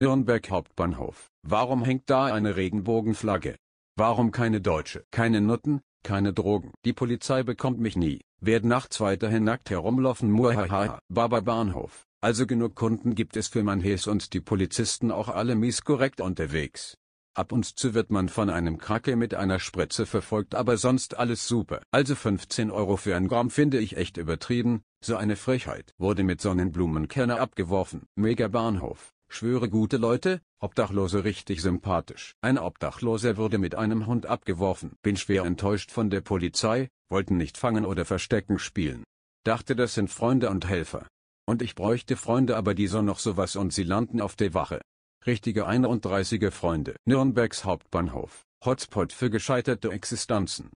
Nürnberg Hauptbahnhof. Warum hängt da eine Regenbogenflagge? Warum keine Deutsche? Keine Nutten, keine Drogen. Die Polizei bekommt mich nie. Werd nachts weiterhin nackt herumlaufen. Muhahaha. Baba Bahnhof. Also genug Kunden gibt es für mein Hes und die Polizisten auch alle mies korrekt unterwegs. Ab und zu wird man von einem Krake mit einer Spritze verfolgt, aber sonst alles super. Also 15 Euro für ein Gramm finde ich echt übertrieben, so eine Frechheit. Wurde mit Sonnenblumenkerner abgeworfen. Mega Bahnhof. Schwöre gute Leute, Obdachlose richtig sympathisch. Ein Obdachloser wurde mit einem Hund abgeworfen. Bin schwer enttäuscht von der Polizei, wollten nicht fangen oder verstecken spielen. Dachte das sind Freunde und Helfer. Und ich bräuchte Freunde aber die so noch sowas und sie landen auf der Wache. Richtige 31er Freunde. Nürnbergs Hauptbahnhof. Hotspot für gescheiterte Existenzen.